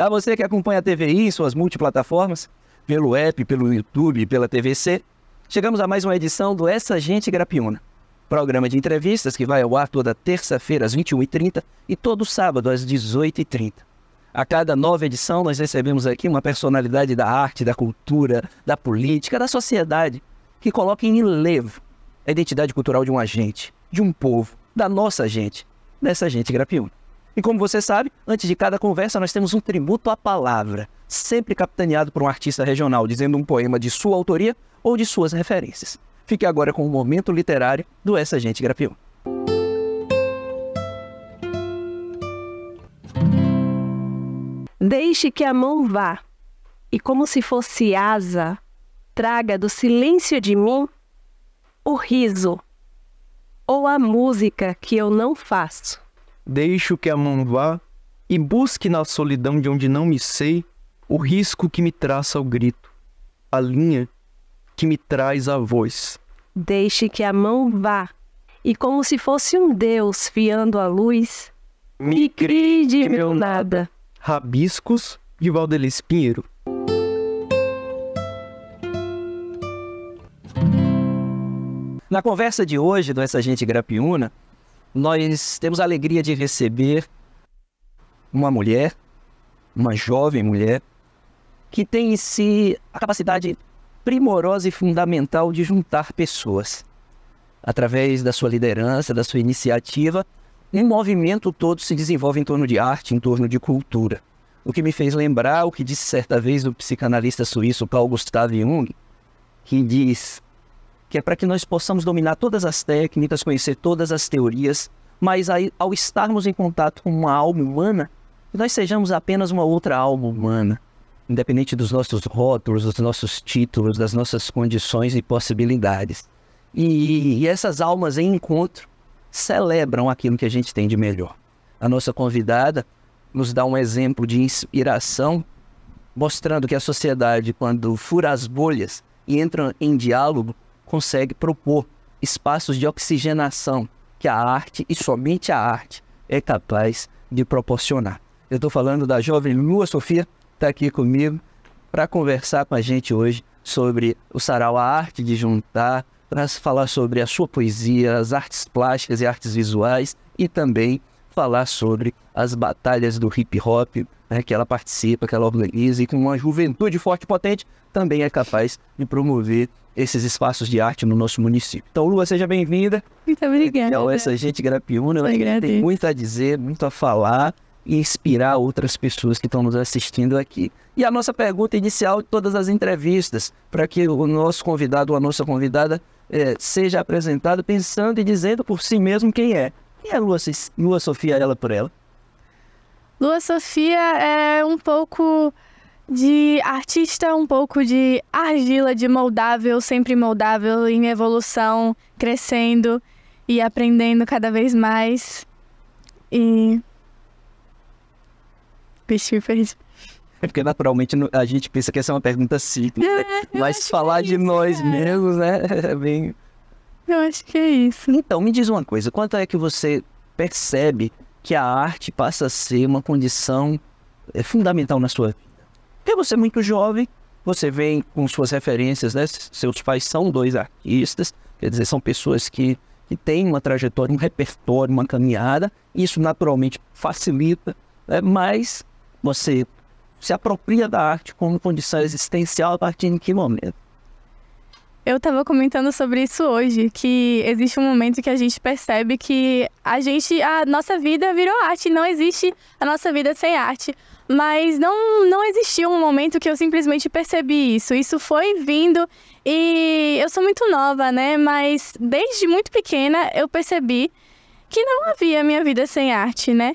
A ah, você que acompanha a TVI em suas multiplataformas, pelo app, pelo YouTube, pela TVC, chegamos a mais uma edição do Essa Gente Grapiona, programa de entrevistas que vai ao ar toda terça-feira às 21h30 e todo sábado às 18h30. A cada nova edição, nós recebemos aqui uma personalidade da arte, da cultura, da política, da sociedade, que coloca em relevo a identidade cultural de um agente, de um povo, da nossa gente, dessa gente Grapiona. E como você sabe, antes de cada conversa nós temos um tributo à palavra, sempre capitaneado por um artista regional, dizendo um poema de sua autoria ou de suas referências. Fique agora com o momento literário do Essa Gente Grapião. Deixe que a mão vá, e como se fosse asa, traga do silêncio de mim o riso ou a música que eu não faço. Deixo que a mão vá e busque na solidão de onde não me sei o risco que me traça o grito, a linha que me traz a voz. Deixe que a mão vá e, como se fosse um Deus fiando a luz, me, me crie de meu nada. Rabiscos de Valdelis Pinheiro. Na conversa de hoje do Essa Gente Grapiúna, nós temos a alegria de receber uma mulher, uma jovem mulher, que tem em si a capacidade primorosa e fundamental de juntar pessoas. Através da sua liderança, da sua iniciativa, um movimento todo se desenvolve em torno de arte, em torno de cultura. O que me fez lembrar o que disse certa vez o psicanalista suíço Carl Gustav Jung, que diz: que é para que nós possamos dominar todas as técnicas, conhecer todas as teorias, mas aí, ao estarmos em contato com uma alma humana, nós sejamos apenas uma outra alma humana, independente dos nossos rótulos, dos nossos títulos, das nossas condições e possibilidades. E, e essas almas em encontro celebram aquilo que a gente tem de melhor. A nossa convidada nos dá um exemplo de inspiração, mostrando que a sociedade, quando fura as bolhas e entra em diálogo, consegue propor espaços de oxigenação que a arte e somente a arte é capaz de proporcionar. Eu estou falando da jovem Lua Sofia, está aqui comigo para conversar com a gente hoje sobre o sarau A Arte de Juntar, para falar sobre a sua poesia, as artes plásticas e artes visuais e também falar sobre as batalhas do hip hop né, que ela participa, que ela organiza e com uma juventude forte e potente também é capaz de promover esses espaços de arte no nosso município. Então, Lua, seja bem-vinda. Muito obrigada. Então, essa gente grapiúna, ela né? tem muito a dizer, muito a falar e inspirar outras pessoas que estão nos assistindo aqui. E a nossa pergunta inicial de todas as entrevistas, para que o nosso convidado ou a nossa convidada é, seja apresentado pensando e dizendo por si mesmo quem é. Quem é Lua, Lua Sofia, ela por ela? Lua Sofia é um pouco de artista, um pouco de argila, de moldável, sempre moldável, em evolução, crescendo e aprendendo cada vez mais. E. Bichinho feliz. É porque naturalmente a gente pensa que essa é uma pergunta simples, né? é, mas falar é isso, de nós é. mesmos, né? É bem. Eu acho que é isso. Então, me diz uma coisa: quanto é que você percebe que a arte passa a ser uma condição é, fundamental na sua vida? Porque você é muito jovem, você vem com suas referências, né? Seus pais são dois artistas, quer dizer, são pessoas que, que têm uma trajetória, um repertório, uma caminhada. Isso naturalmente facilita, né? mas você se apropria da arte como condição existencial a partir de que momento? Eu estava comentando sobre isso hoje, que existe um momento que a gente percebe que a gente, a nossa vida virou arte, não existe a nossa vida sem arte. Mas não, não existiu um momento que eu simplesmente percebi isso. Isso foi vindo e eu sou muito nova, né? Mas desde muito pequena eu percebi que não havia minha vida sem arte, né?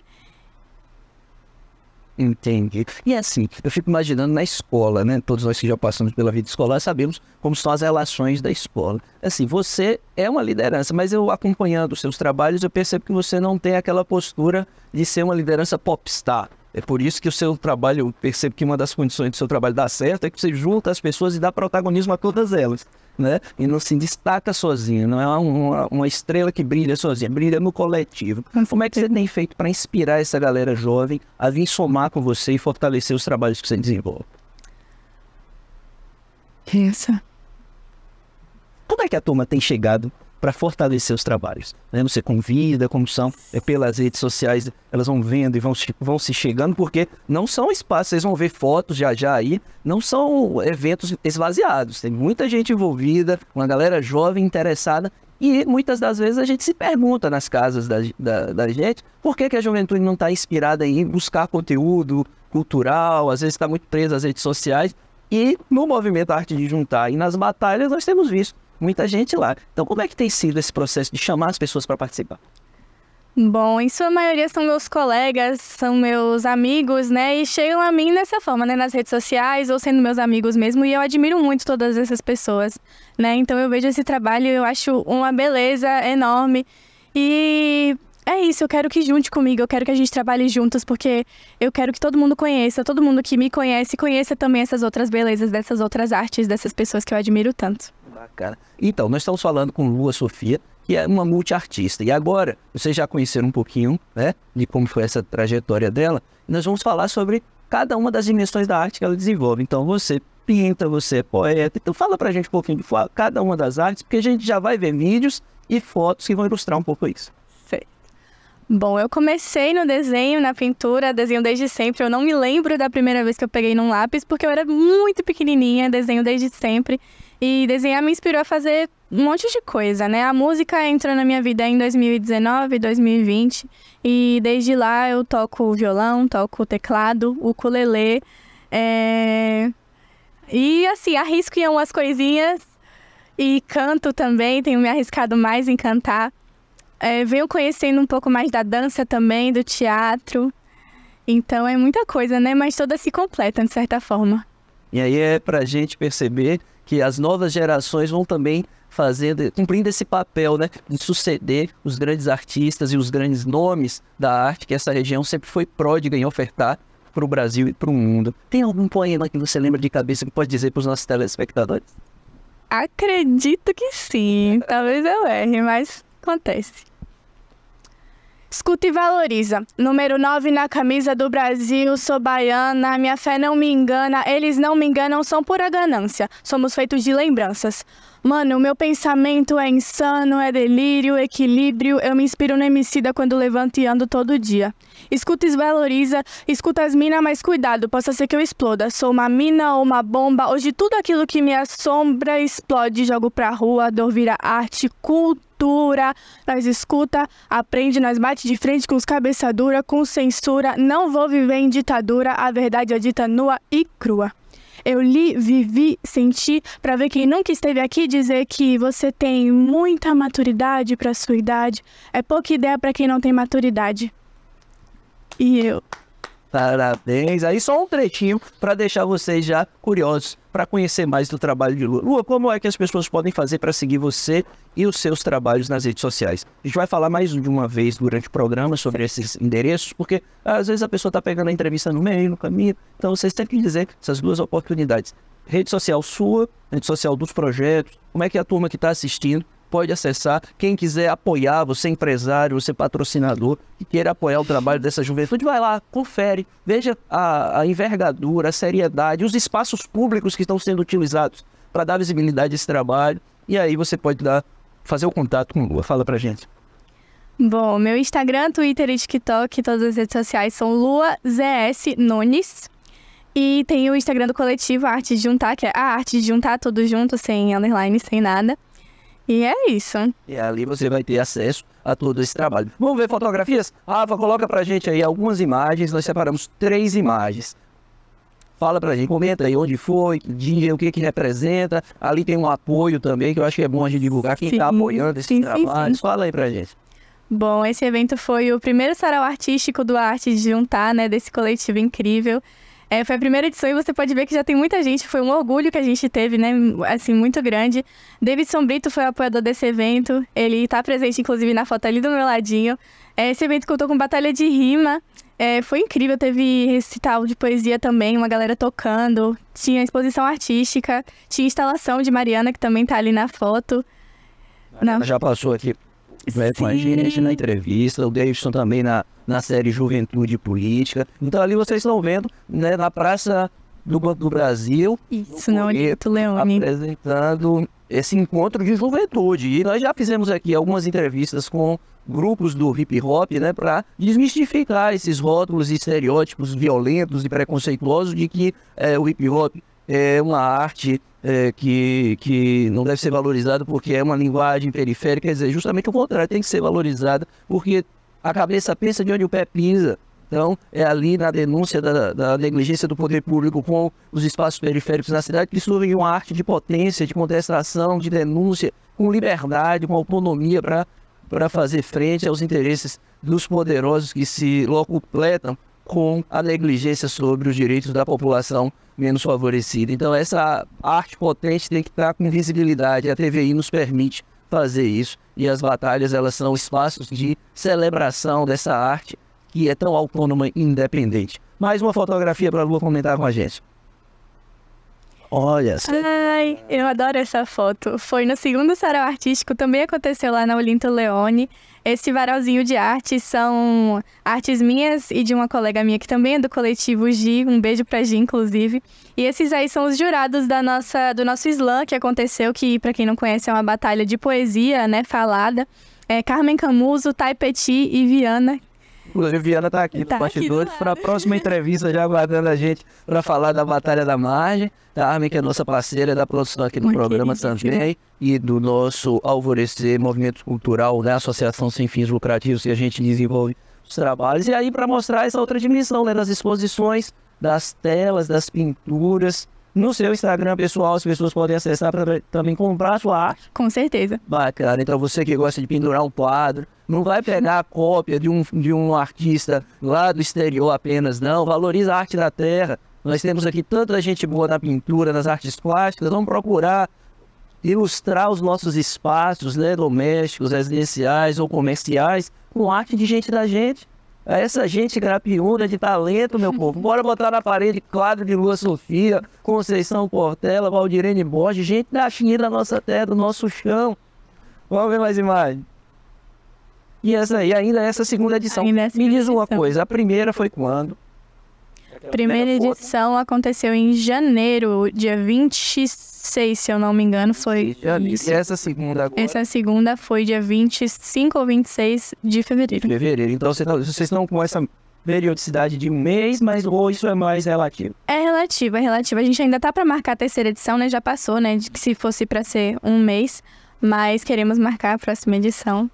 Entendi. E assim, eu fico imaginando na escola, né? Todos nós que já passamos pela vida escolar sabemos como são as relações da escola. Assim, você é uma liderança, mas eu acompanhando os seus trabalhos, eu percebo que você não tem aquela postura de ser uma liderança popstar. É por isso que o seu trabalho, eu percebo que uma das condições do seu trabalho dar certo é que você junta as pessoas e dá protagonismo a todas elas. Né? E não se destaca sozinho, não é uma, uma estrela que brilha sozinha, brilha no coletivo. Como é que é você tem feito para inspirar essa galera jovem a vir somar com você e fortalecer os trabalhos que você desenvolve? Essa. Como é que a turma tem chegado para fortalecer os trabalhos. Né? Você convida, como são, é pelas redes sociais, elas vão vendo e vão, vão se chegando, porque não são espaços, vocês vão ver fotos já já aí, não são eventos esvaziados. Tem muita gente envolvida, uma galera jovem interessada, e muitas das vezes a gente se pergunta nas casas da, da, da gente por que, que a juventude não está inspirada em buscar conteúdo cultural, às vezes está muito presa às redes sociais. E no movimento Arte de Juntar e nas batalhas, nós temos visto muita gente lá. Então, como é que tem sido esse processo de chamar as pessoas para participar? Bom, em sua maioria são meus colegas, são meus amigos, né? E chegam a mim nessa forma, né? Nas redes sociais ou sendo meus amigos mesmo. E eu admiro muito todas essas pessoas, né? Então eu vejo esse trabalho e eu acho uma beleza enorme. E é isso, eu quero que junte comigo, eu quero que a gente trabalhe juntos, porque eu quero que todo mundo conheça, todo mundo que me conhece, conheça também essas outras belezas, dessas outras artes, dessas pessoas que eu admiro tanto. Bacana. Então, nós estamos falando com Lua Sofia, que é uma multiartista. E agora, vocês já conheceram um pouquinho né, de como foi essa trajetória dela. Nós vamos falar sobre cada uma das dimensões da arte que ela desenvolve. Então, você pinta, você é poeta. Então, fala pra gente um pouquinho de cada uma das artes, porque a gente já vai ver vídeos e fotos que vão ilustrar um pouco isso. Bom, eu comecei no desenho, na pintura, desenho desde sempre. Eu não me lembro da primeira vez que eu peguei num lápis, porque eu era muito pequenininha, desenho desde sempre. E desenhar me inspirou a fazer um monte de coisa, né? A música entrou na minha vida em 2019, 2020, e desde lá eu toco violão, toco teclado, ukulele, é... e assim, arrisco em algumas coisinhas, e canto também, tenho me arriscado mais em cantar é, conhecendo um pouco mais da dança também, do teatro. Então é muita coisa, né? Mas toda se completa, de certa forma. E aí é para a gente perceber que as novas gerações vão também fazendo, cumprindo esse papel, né, de suceder os grandes artistas e os grandes nomes da arte que essa região sempre foi pródiga em ofertar para o Brasil e para o mundo. Tem algum poema que você lembra de cabeça que pode dizer para os nossos telespectadores? Acredito que sim. Talvez eu erre, mas acontece. Escuta e valoriza. Número 9 na camisa do Brasil, sou baiana, minha fé não me engana, eles não me enganam, são pura ganância. Somos feitos de lembranças. Mano, meu pensamento é insano, é delírio, equilíbrio. Eu me inspiro no homicida quando levanto e ando todo dia. Escuta e valoriza, escuta as minas, mas cuidado, possa ser que eu exploda. Sou uma mina ou uma bomba. Hoje tudo aquilo que me assombra explode, jogo pra rua, dor vira arte, culto cultura, nós escuta, aprende, nós bate de frente com os cabeça dura, com censura, não vou viver em ditadura, a verdade é dita nua e crua. Eu li, vivi, senti, para ver quem nunca esteve aqui dizer que você tem muita maturidade para sua idade, é pouca ideia para quem não tem maturidade. E eu Parabéns. Aí só um trechinho para deixar vocês já curiosos para conhecer mais do trabalho de Lua. Lua, como é que as pessoas podem fazer para seguir você e os seus trabalhos nas redes sociais? A gente vai falar mais de uma vez durante o programa sobre esses endereços, porque às vezes a pessoa está pegando a entrevista no meio, no caminho. Então vocês têm que dizer essas duas oportunidades. Rede social sua, rede social dos projetos, como é que é a turma que está assistindo pode acessar. Quem quiser apoiar, você empresário, você patrocinador, que queira apoiar o trabalho dessa juventude, vai lá, confere, veja a, a envergadura, a seriedade, os espaços públicos que estão sendo utilizados para dar visibilidade a esse trabalho. E aí você pode dar, fazer o contato com o Lua. Fala para gente. Bom, meu Instagram, Twitter e TikTok, todas as redes sociais são LuaZS Nunes. E tem o Instagram do coletivo, Arte de Juntar, que é a Arte de Juntar, tudo junto, sem underline, sem nada. E é isso. E ali você vai ter acesso a todo esse trabalho. Vamos ver fotografias? Rafa, coloca pra gente aí algumas imagens. Nós separamos três imagens. Fala pra gente, comenta aí onde foi, dia, o que que representa. Ali tem um apoio também, que eu acho que é bom a gente divulgar quem tá sim, tá apoiando esse sim, trabalho. Sim, Fala aí pra gente. Bom, esse evento foi o primeiro sarau artístico do Arte de Juntar, né, desse coletivo incrível. É, foi a primeira edição e você pode ver que já tem muita gente. Foi um orgulho que a gente teve, né? Assim, muito grande. Davidson Brito foi o apoiador desse evento. Ele está presente, inclusive, na foto ali do meu ladinho. É, esse evento contou com batalha de rima. É, foi incrível, teve recital de poesia também, uma galera tocando. Tinha exposição artística, tinha instalação de Mariana, que também está ali na foto. Não. já passou aqui né, com a gente na entrevista, o Davidson também na, na série Juventude Política. Então ali vocês estão vendo, né, na Praça do Banco do Brasil. Isso, não Bonito, Leone. Apresentando esse encontro de juventude. E nós já fizemos aqui algumas entrevistas com grupos do hip hop, né, para desmistificar esses rótulos e estereótipos violentos e preconceituosos de que é, o hip hop é uma arte é, que, que não deve ser valorizada porque é uma linguagem periférica, quer dizer, justamente o contrário, tem que ser valorizada porque a cabeça pensa de onde o pé pisa. Então, é ali na denúncia da, da negligência do poder público com os espaços periféricos na cidade que surge uma arte de potência, de contestação, de denúncia, com liberdade, com autonomia para para fazer frente aos interesses dos poderosos que se locupletam com a negligência sobre os direitos da população menos favorecida. Então, essa arte potente tem que estar com visibilidade. A TVI nos permite fazer isso. E as batalhas, elas são espaços de celebração dessa arte que é tão autônoma e independente. Mais uma fotografia para a Lua comentar com a gente. Olha só. Ai, eu adoro essa foto. Foi no segundo sarau artístico, também aconteceu lá na Olinto Leone. Esse varalzinho de arte são artes minhas e de uma colega minha que também é do coletivo G. Um beijo pra G, inclusive. E esses aí são os jurados da nossa, do nosso slam que aconteceu, que para quem não conhece é uma batalha de poesia, né, falada. É Carmen Camuso, Taipeti e Viana, Inclusive, Viana tá aqui tá para a próxima entrevista, já aguardando a gente para falar da Batalha da Margem, da Armin, que é nossa parceira da produção aqui no Muito programa também, e do nosso Alvorecer Movimento Cultural, né? Associação Sem Fins Lucrativos, que a gente desenvolve os trabalhos. E aí, para mostrar essa outra dimensão, né? Das exposições, das telas, das pinturas, no seu Instagram pessoal, as pessoas podem acessar para também comprar sua arte. Com certeza. Bacana. Então você que gosta de pendurar um quadro, não vai pegar a cópia de um, de um artista lá do exterior apenas, não. Valoriza a arte da terra. Nós temos aqui tanta gente boa na pintura, nas artes plásticas. Vamos procurar ilustrar os nossos espaços né, domésticos, residenciais ou comerciais com arte de gente da gente. É essa gente grapiúna de talento, meu povo. Bora botar na parede quadro de Lua Sofia, Conceição Portela, Valdirene Borges, gente da China, da nossa terra, do nosso chão. Vamos ver mais imagens. E, essa, e ainda essa segunda edição. Ainda essa Me diz uma edição. coisa, a primeira foi quando? Primeira edição aconteceu em janeiro, dia 26, se eu não me engano, foi. Isso. E essa segunda agora? Essa segunda foi dia 25 ou 26 de fevereiro. Fevereiro. Então vocês não, vocês estão com essa periodicidade de um mês, mas ou isso é mais relativo? É relativo, é relativo. A gente ainda tá para marcar a terceira edição, né? Já passou, né? De que se fosse para ser um mês, mas queremos marcar a próxima edição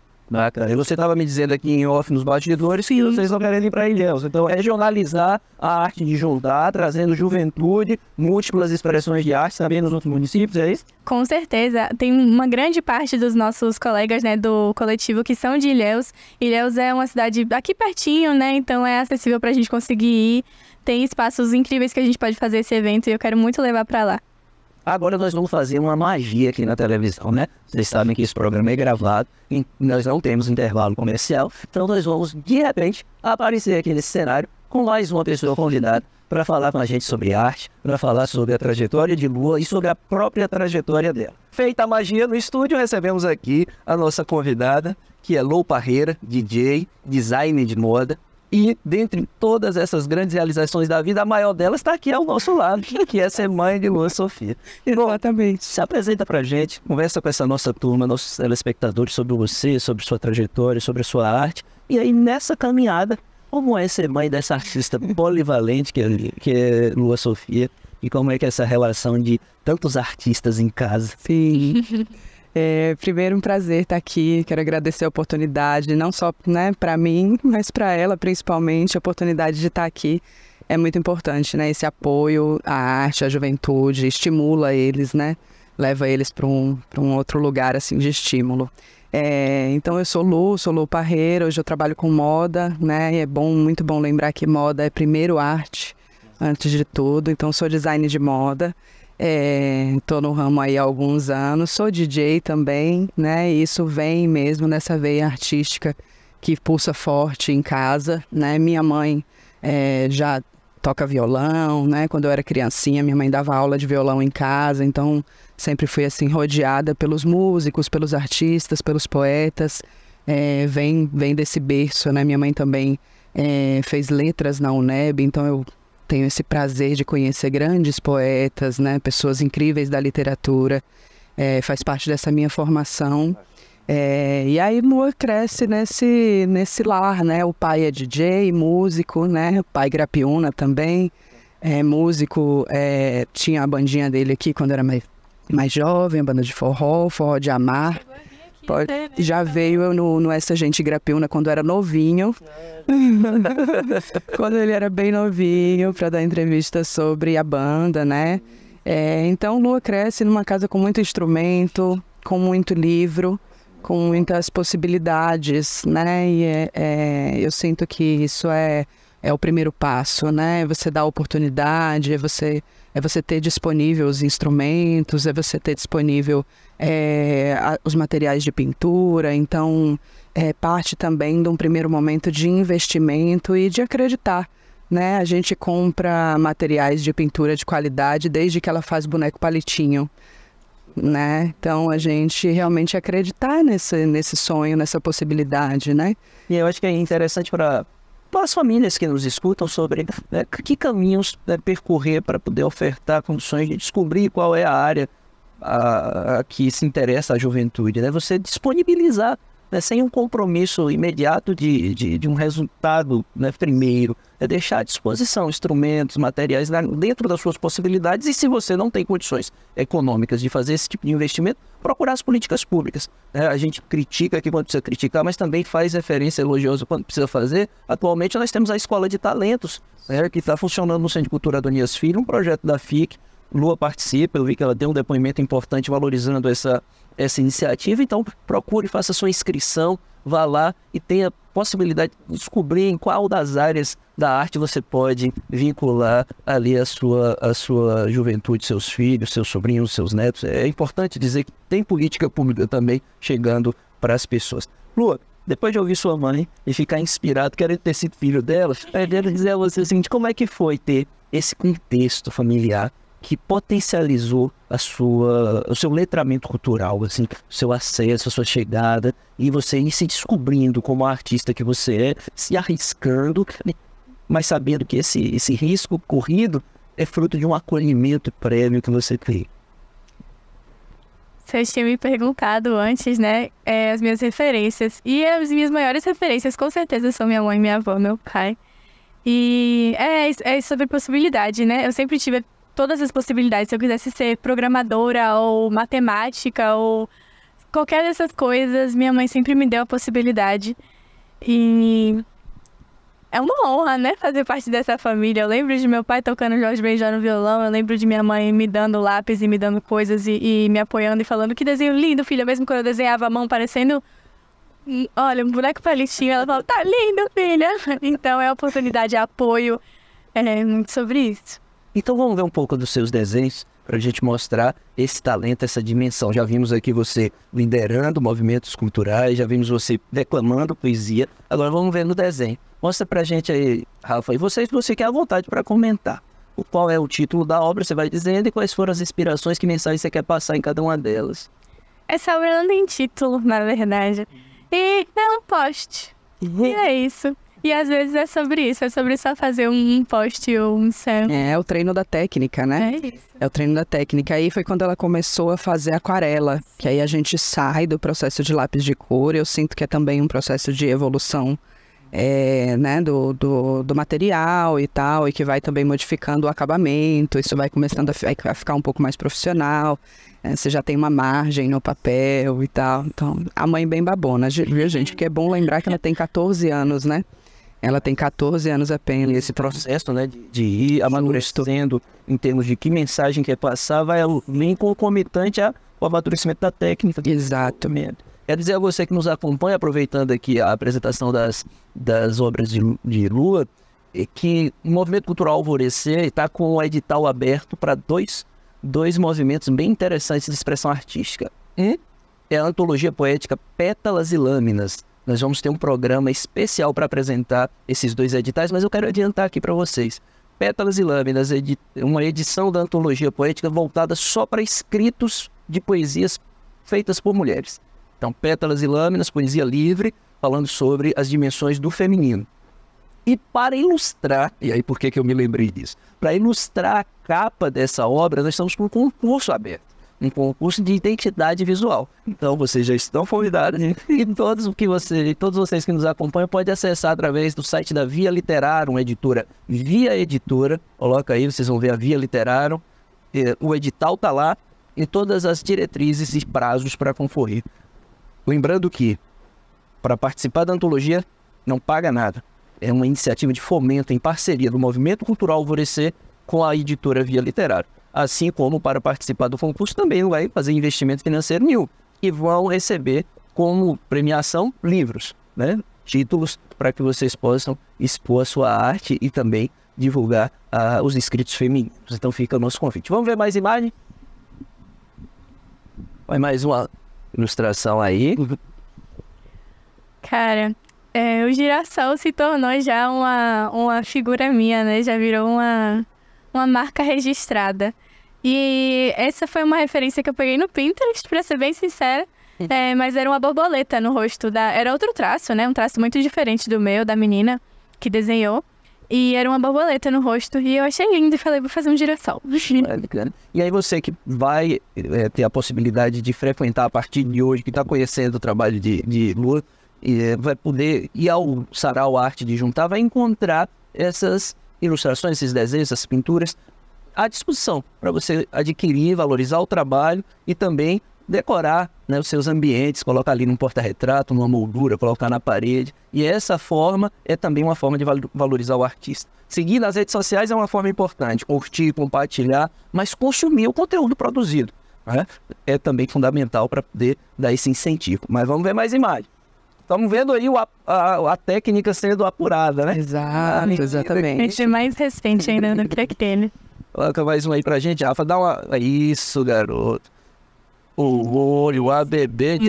e você estava me dizendo aqui em off nos bastidores que vocês não querem ir para Ilhéus. Então, é regionalizar a arte de juntar, trazendo juventude, múltiplas expressões de arte também nos outros municípios, é isso? Com certeza. Tem uma grande parte dos nossos colegas né, do coletivo que são de Ilhéus. Ilhéus é uma cidade aqui pertinho, né? Então, é acessível para a gente conseguir ir. Tem espaços incríveis que a gente pode fazer esse evento e eu quero muito levar para lá. Agora nós vamos fazer uma magia aqui na televisão, né? Vocês sabem que esse programa é gravado, e nós não temos intervalo comercial, então nós vamos, de repente, aparecer aqui nesse cenário com mais uma pessoa convidada para falar com a gente sobre arte, para falar sobre a trajetória de Lua e sobre a própria trajetória dela. Feita a magia no estúdio, recebemos aqui a nossa convidada, que é Lou Parreira, DJ, designer de moda, e dentre todas essas grandes realizações da vida, a maior delas está aqui ao nosso lado, que é ser mãe de Lua Sofia. Exatamente. Se apresenta para gente, conversa com essa nossa turma, nossos telespectadores sobre você, sobre sua trajetória, sobre a sua arte. E aí, nessa caminhada, como é ser mãe dessa artista polivalente que é, que é Lua Sofia? E como é que é essa relação de tantos artistas em casa? Sim. É, primeiro, um prazer estar aqui. Quero agradecer a oportunidade, não só né, para mim, mas para ela principalmente, a oportunidade de estar aqui. É muito importante, né? Esse apoio à arte, à juventude, estimula eles, né? Leva eles para um, um outro lugar, assim, de estímulo. É, então, eu sou Lu, sou Lu Parreira, hoje eu trabalho com moda, né? E é bom, muito bom lembrar que moda é primeiro arte, antes de tudo. Então, sou design de moda. Estou é, no ramo aí há alguns anos, sou DJ também, né? E isso vem mesmo nessa veia artística que pulsa forte em casa, né? Minha mãe é, já toca violão, né? Quando eu era criancinha, minha mãe dava aula de violão em casa, então sempre fui assim rodeada pelos músicos, pelos artistas, pelos poetas. É, vem, vem desse berço, né? Minha mãe também é, fez letras na UNEB, então eu tenho esse prazer de conhecer grandes poetas, né, pessoas incríveis da literatura, é, faz parte dessa minha formação. É, e aí Lua cresce nesse, nesse lar, né? O pai é DJ, músico, né? O pai Grapiona também, é, músico, é, tinha a bandinha dele aqui quando era mais, mais jovem, a banda de forró, forró de amar. Pode. É, né? Já veio no, no Essa Gente Grapiúna quando era novinho. quando ele era bem novinho, para dar entrevista sobre a banda, né? É, então, Lua cresce numa casa com muito instrumento, com muito livro, com muitas possibilidades, né? E é, é, eu sinto que isso é, é o primeiro passo, né? Você dá oportunidade, você é você ter disponível os instrumentos, é você ter disponível é, a, os materiais de pintura. Então, é parte também de um primeiro momento de investimento e de acreditar. Né? A gente compra materiais de pintura de qualidade desde que ela faz boneco palitinho. Né? Então a gente realmente acreditar nesse, nesse sonho, nessa possibilidade, né? E eu acho que é interessante para para então, as famílias que nos escutam sobre né, que caminhos né, percorrer para poder ofertar condições de descobrir qual é a área a, a que se interessa a juventude. Né? Você disponibilizar né, sem um compromisso imediato de, de, de um resultado né, primeiro. É deixar à disposição instrumentos, materiais né, dentro das suas possibilidades e se você não tem condições econômicas de fazer esse tipo de investimento, procurar as políticas públicas. É, a gente critica aqui quando precisa criticar, mas também faz referência elogiosa quando precisa fazer. Atualmente nós temos a Escola de Talentos, né, que está funcionando no Centro de Cultura Adonias Filho, um projeto da FIC, Lua participa, eu vi que ela deu um depoimento importante valorizando essa, essa iniciativa, então procure, faça sua inscrição, vá lá e tenha possibilidade de descobrir em qual das áreas da arte você pode vincular ali a sua, a sua juventude, seus filhos, seus sobrinhos, seus netos. É importante dizer que tem política pública também chegando para as pessoas. Lua, depois de ouvir sua mãe e ficar inspirado, querendo ter sido filho dela, eu quero dizer a você o seguinte, como é que foi ter esse contexto familiar que potencializou a sua, o seu letramento cultural, assim, o seu acesso, a sua chegada, e você ir se descobrindo como artista que você é, se arriscando, né, mas sabendo que esse, esse risco corrido é fruto de um acolhimento prévio que você tem. Você tinha me perguntado antes, né? É, as minhas referências. E as minhas maiores referências, com certeza, são minha mãe, minha avó, meu pai. E é, é sobre possibilidade, né? Eu sempre tive todas as possibilidades. Se eu quisesse ser programadora ou matemática ou qualquer dessas coisas, minha mãe sempre me deu a possibilidade. E é uma honra, né, fazer parte dessa família. Eu lembro de meu pai tocando Jorge Ben já no violão, eu lembro de minha mãe me dando lápis e me dando coisas e, e me apoiando e falando que desenho lindo, filha. Mesmo quando eu desenhava a mão parecendo, olha, um boneco palitinho, ela falava, tá lindo, filha. Então é oportunidade, é apoio, é muito sobre isso. Então vamos ver um pouco dos seus desenhos para a gente mostrar esse talento, essa dimensão. Já vimos aqui você liderando movimentos culturais, já vimos você declamando poesia. Agora vamos ver no desenho. Mostra para a gente aí, Rafa, e você, se você quer a vontade para comentar. O qual é o título da obra, você vai dizendo, e quais foram as inspirações, que mensagem você quer passar em cada uma delas. Essa obra não tem título, na verdade. E é um poste. E é isso. E às vezes é sobre isso, é sobre só fazer um post ou um céu. É, é o treino da técnica, né? É isso. É o treino da técnica. Aí foi quando ela começou a fazer aquarela, que aí a gente sai do processo de lápis de cor. Eu sinto que é também um processo de evolução é, né, do, do, do, material e tal, e que vai também modificando o acabamento, isso vai começando a, a ficar um pouco mais profissional, é, você já tem uma margem no papel e tal. Então, a mãe bem babona, viu, gente? Que é bom lembrar que ela tem 14 anos, né? Ela tem 14 anos apenas. E esse processo, né, de, de ir amadurecendo em termos de que mensagem quer passar, vai bem concomitante ao amadurecimento da técnica. Exato. Quer dizer a você que nos acompanha, aproveitando aqui a apresentação das, das obras de, de Lua, é que o Movimento Cultural Alvorecer está com o edital aberto para dois, dois movimentos bem interessantes de expressão artística. E é a antologia poética Pétalas e Lâminas, nós vamos ter um programa especial para apresentar esses dois editais, mas eu quero adiantar aqui para vocês. Pétalas e Lâminas, edi uma edição da antologia poética voltada só para escritos de poesias feitas por mulheres. Então, Pétalas e Lâminas, poesia livre, falando sobre as dimensões do feminino. E para ilustrar, e aí por que, que eu me lembrei disso? Para ilustrar a capa dessa obra, nós estamos com um concurso aberto um concurso de identidade visual. Então vocês já estão convidados e todos que você, todos vocês que nos acompanham podem acessar através do site da Via Literarum, editora Via Editora. Coloca aí, vocês vão ver a Via Literarum. É, o edital está lá e todas as diretrizes e prazos para concorrer. Lembrando que para participar da antologia não paga nada. É uma iniciativa de fomento em parceria do Movimento Cultural Alvorecer com a editora Via Literarum assim como para participar do concurso também não vai fazer investimento financeiro nenhum e vão receber como premiação livros, né? títulos para que vocês possam expor a sua arte e também divulgar uh, os inscritos femininos. Então fica o nosso convite. Vamos ver mais imagem? Vai mais uma ilustração aí. Cara, é, o girassol se tornou já uma, uma figura minha, né? Já virou uma, uma marca registrada. E essa foi uma referência que eu peguei no Pinterest, para ser bem sincera. É, mas era uma borboleta no rosto da. Era outro traço, né? Um traço muito diferente do meu, da menina que desenhou. E era uma borboleta no rosto. E eu achei lindo e falei, vou fazer um girassol. E aí você que vai é, ter a possibilidade de frequentar a partir de hoje, que está conhecendo o trabalho de, de Lua, e, é, vai poder ir ao Sarau Arte de Juntar, vai encontrar essas ilustrações, esses desenhos, essas pinturas à disposição para você adquirir, valorizar o trabalho e também decorar né, os seus ambientes, colocar ali num porta-retrato, numa moldura, colocar na parede. E essa forma é também uma forma de valorizar o artista. Seguir nas redes sociais é uma forma importante, curtir, compartilhar, mas consumir o conteúdo produzido. Né? É também fundamental para poder dar esse incentivo. Mas vamos ver mais imagens. Estamos vendo aí a, a, a, técnica sendo apurada, né? Exato, exatamente. mais recente ainda do que aquele. Coloca mais um aí pra gente, Rafa. Dá uma. Isso, garoto. O olho, o ABB.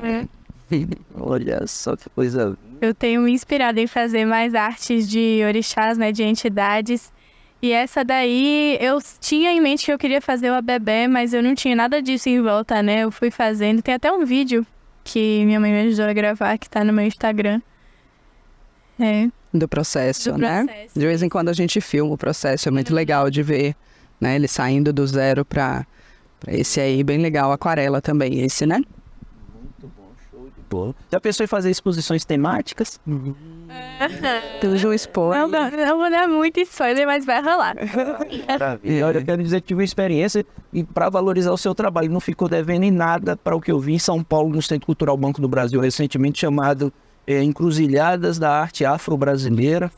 né? Olha só que coisa. Eu tenho me inspirado em fazer mais artes de orixás, né? De entidades. E essa daí, eu tinha em mente que eu queria fazer o ABB, mas eu não tinha nada disso em volta, né? Eu fui fazendo. Tem até um vídeo que minha mãe me ajudou a gravar, que tá no meu Instagram. É. Do processo, do né? Processo. De vez em quando a gente filma o processo, é muito uhum. legal de ver, né? Ele saindo do zero pra, pra esse aí, bem legal, aquarela também, esse, né? Já pensou em fazer exposições temáticas? Uhum. Tudo um Não, não, não vou dar muito spoiler, mas vai rolar. Olha, eu quero dizer que tive uma experiência e para valorizar o seu trabalho, não ficou devendo em nada para o que eu vi em São Paulo, no Centro Cultural Banco do Brasil, recentemente chamado é, Encruzilhadas da Arte Afro-Brasileira.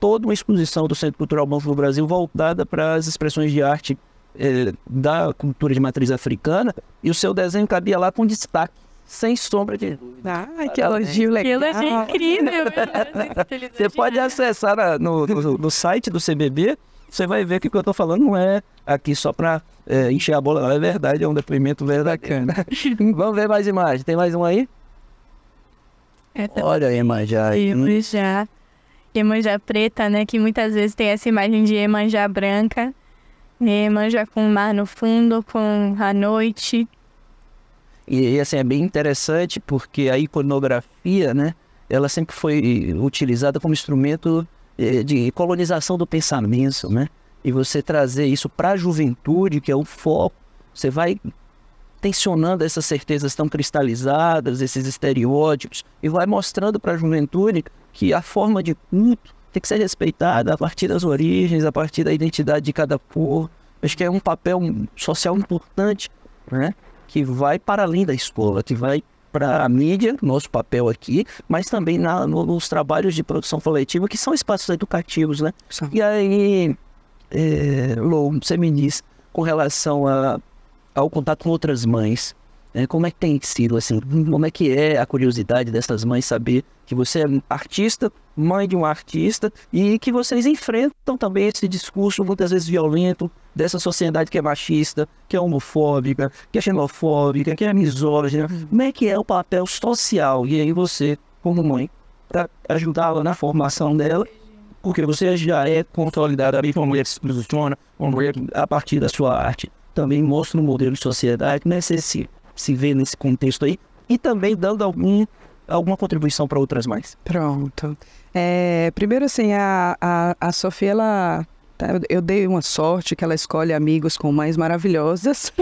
Toda uma exposição do Centro Cultural Banco do Brasil voltada para as expressões de arte é, da cultura de matriz africana e o seu desenho cabia lá com destaque sem sombra de dúvida. Ah, que elogio legal. Que elogio incrível. Né? você pode acessar no, no, no, site do CBB, você vai ver que o que eu estou falando não é aqui só para é, encher a bola, não é verdade, é um depoimento verdadeiro. Vamos ver mais imagens. Tem mais um aí? É, tá. Olha a imagem aí. Hum. Iemanjá. Iemanjá preta, né? Que muitas vezes tem essa imagem de Iemanjá branca. Iemanjá com o mar no fundo, com a noite e, e, assim, é bem interessante porque a iconografia, né, ela sempre foi utilizada como instrumento eh, de colonização do pensamento, né? E você trazer isso para a juventude, que é o foco, você vai tensionando essas certezas tão cristalizadas, esses estereótipos, e vai mostrando para a juventude que a forma de culto tem que ser respeitada a partir das origens, a partir da identidade de cada povo. Acho que é um papel social importante, né? que vai para além da escola, que vai para a mídia, nosso papel aqui, mas também na, nos trabalhos de produção coletiva, que são espaços educativos, né? Sim. E aí, é, Lou, você me diz, com relação a, ao contato com outras mães, é, como é que tem sido, assim, como é que é a curiosidade dessas mães saber que você é artista, mãe de um artista, e que vocês enfrentam também esse discurso muitas vezes violento dessa sociedade que é machista, que é homofóbica, que é xenofóbica, que é misógina. Como é que é o papel social? E aí você, como mãe, para ajudá-la na formação dela porque você já é consolidada bem como mulher se posiciona, como mulher é a partir da sua arte. Também mostra um modelo de sociedade necessita se vê nesse contexto aí e também dando algum alguma contribuição para outras mais. Pronto. É, primeiro, assim, a, a, a Sofia, ela. Tá, eu dei uma sorte que ela escolhe amigos com mães maravilhosas.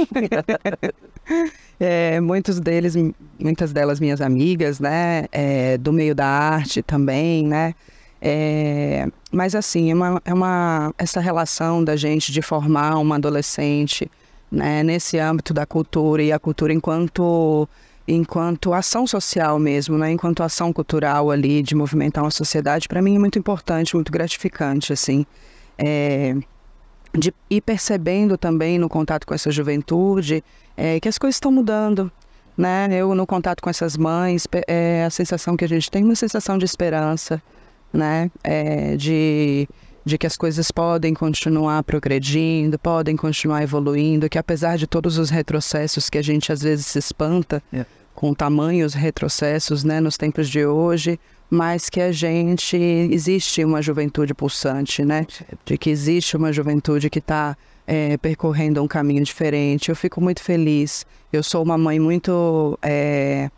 é, muitos deles, muitas delas minhas amigas, né? É, do meio da arte também, né? É, mas assim, é uma, é uma, essa relação da gente de formar uma adolescente né, nesse âmbito da cultura e a cultura enquanto enquanto ação social mesmo, né, enquanto ação cultural ali de movimentar uma sociedade, para mim é muito importante, muito gratificante assim. É, de ir percebendo também no contato com essa juventude é, que as coisas estão mudando, né? Eu no contato com essas mães, é, a sensação que a gente tem é uma sensação de esperança, né? É, de de que as coisas podem continuar progredindo, podem continuar evoluindo, que apesar de todos os retrocessos que a gente às vezes se espanta yeah. É. com tamanhos retrocessos né, nos tempos de hoje, mas que a gente existe uma juventude pulsante, né? De que existe uma juventude que está é, percorrendo um caminho diferente. Eu fico muito feliz. Eu sou uma mãe muito é,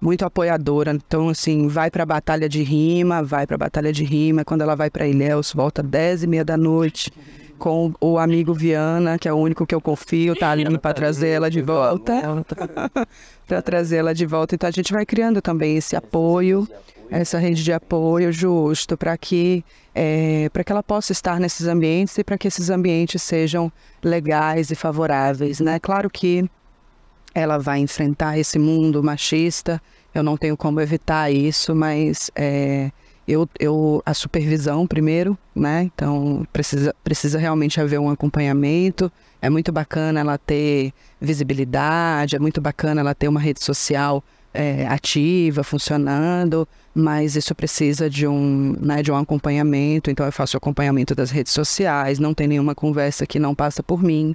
muito apoiadora. Então, assim, vai para a Batalha de Rima, vai para a Batalha de Rima. Quando ela vai para Ilhéus, volta dez e meia da noite com o amigo Viana, que é o único que eu confio, tá ali para trazer ela de volta. Tá para trazer ela de volta. Então, a gente vai criando também esse apoio, essa rede de apoio justo para que, é, para que ela possa estar nesses ambientes e para que esses ambientes sejam legais e favoráveis, né? Claro que ela vai enfrentar esse mundo machista. Eu não tenho como evitar isso, mas é, eu, eu a supervisão primeiro, né? Então precisa, precisa realmente haver um acompanhamento. É muito bacana ela ter visibilidade, é muito bacana ela ter uma rede social é, ativa, funcionando, mas isso precisa de um, né, de um acompanhamento. Então eu faço acompanhamento das redes sociais, não tem nenhuma conversa que não passa por mim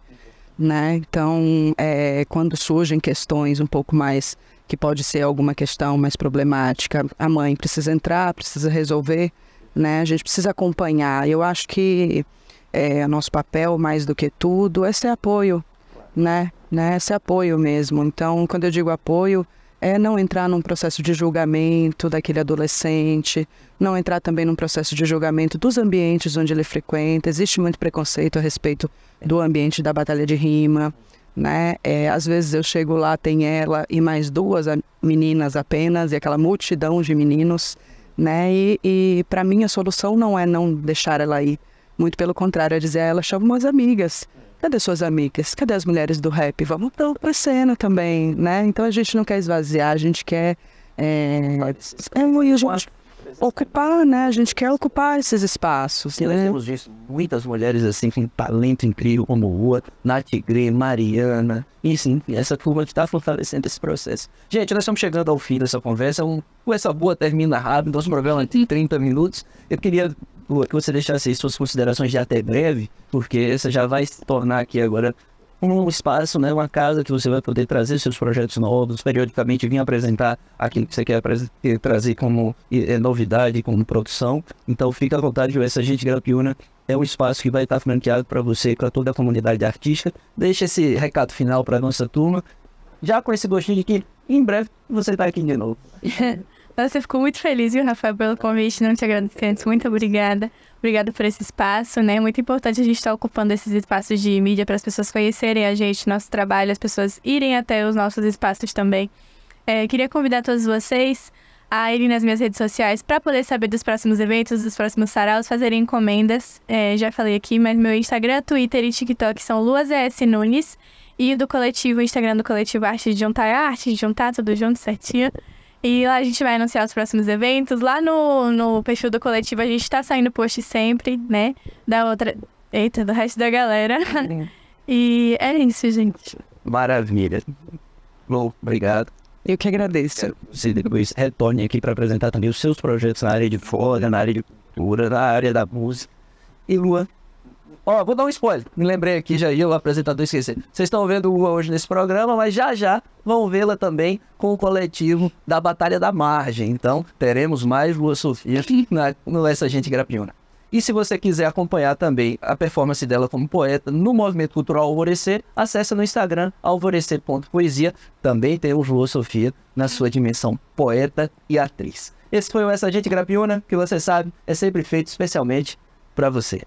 né? Então, é, quando surgem questões um pouco mais que pode ser alguma questão mais problemática, a mãe precisa entrar, precisa resolver, né? A gente precisa acompanhar. Eu acho que é, nosso papel mais do que tudo é ser apoio, né? né? esse apoio mesmo. Então, quando eu digo apoio, é não entrar num processo de julgamento daquele adolescente, não entrar também num processo de julgamento dos ambientes onde ele frequenta. Existe muito preconceito a respeito do ambiente da batalha de rima, né? É, às vezes eu chego lá, tem ela e mais duas meninas apenas, e aquela multidão de meninos, né? E, e para mim a solução não é não deixar ela ir. Muito pelo contrário, é dizer a ela, chama umas amigas Cadê suas amigas? Cadê as mulheres do rap? Vamos para a cena também, né? Então a gente não quer esvaziar, a gente quer. É, é, a gente ocupar, né? A gente quer ocupar esses espaços. né? Nós temos visto muitas mulheres assim com talento incrível como Rua, Nath Gre, Mariana, e sim, essa turma que está fortalecendo esse processo. Gente, nós estamos chegando ao fim dessa conversa. Com essa boa termina rápido, nosso programa é tem 30 minutos. Eu queria que você deixasse assim aí suas considerações de até breve, porque você já vai se tornar aqui agora um espaço, né, uma casa que você vai poder trazer seus projetos novos, periodicamente vir apresentar aquilo que você quer trazer como é, novidade, como produção. Então fica à vontade, essa gente grapiona é um espaço que vai estar franqueado para você, para toda a comunidade artística. Deixa esse recado final para a nossa turma, já com esse gostinho de que em breve você está aqui de novo. Você ficou muito feliz, viu, Rafael, pelo convite. Não te antes. Muito obrigada. Obrigada por esse espaço, né? Muito importante a gente estar tá ocupando esses espaços de mídia para as pessoas conhecerem a gente, nosso trabalho, as pessoas irem até os nossos espaços também. É, queria convidar todos vocês a irem nas minhas redes sociais para poder saber dos próximos eventos, dos próximos saraus, fazerem encomendas. É, já falei aqui, mas meu Instagram, Twitter e TikTok são LuasES Nunes. E do coletivo, Instagram do coletivo Arte de Juntar, Arte de Juntar, tudo junto certinho. E lá a gente vai anunciar os próximos eventos. Lá no, no perfil do coletivo a gente tá saindo post sempre, né? Da outra. Eita, do resto da galera. E é isso, gente. Maravilha. Bom, obrigado. Eu que agradeço. Você depois retorne aqui para apresentar também os seus projetos na área de fora, na área de cultura, na área da música. E Lua, Ó, vou dar um spoiler. Me lembrei aqui, já ia o apresentador esquecer. Vocês estão vendo Uva hoje nesse programa, mas já já vão vê-la também com o coletivo da Batalha da Margem. Então, teremos mais Lua Sofia na, no Essa Gente Grapiona. E se você quiser acompanhar também a performance dela como poeta no movimento cultural Alvorecer, acesse no Instagram alvorecer.poesia. Também tem o Lua Sofia na sua dimensão poeta e atriz. Esse foi o Essa Gente Grapiona, que você sabe, é sempre feito especialmente para você.